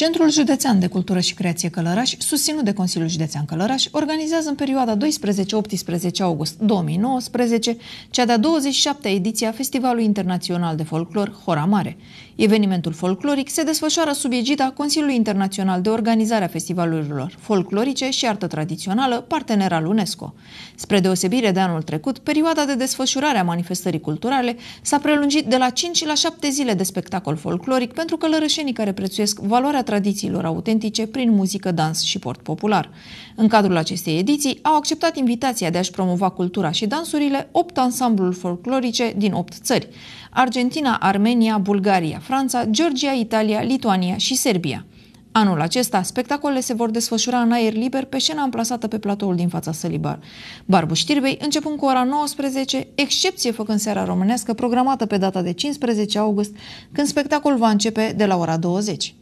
Centrul Județean de Cultură și Creație Călăraș, susținut de Consiliul Județean Călăraș, organizează în perioada 12-18 august 2019 cea de-a 27-a ediție a Festivalului Internațional de Folclor Hora Mare. Evenimentul folcloric se desfășoară sub egida Consiliului Internațional de Organizare a Festivalurilor Folclorice și Artă Tradițională, partener al UNESCO. Spre deosebire de anul trecut, perioada de desfășurare a manifestării culturale s-a prelungit de la 5 la 7 zile de spectacol folcloric pentru călărășenii care prețuiesc valoarea tradițiilor autentice prin muzică, dans și port popular. În cadrul acestei ediții au acceptat invitația de a-și promova cultura și dansurile opt ansambluri folclorice din opt țări. Argentina, Armenia, Bulgaria, Franța, Georgia, Italia, Lituania și Serbia. Anul acesta, spectacolele se vor desfășura în aer liber pe scena amplasată pe platoul din fața Sălibar. bar. Barbu Știrbei, începând cu ora 19, excepție făcând seara românească programată pe data de 15 august, când spectacolul va începe de la ora 20.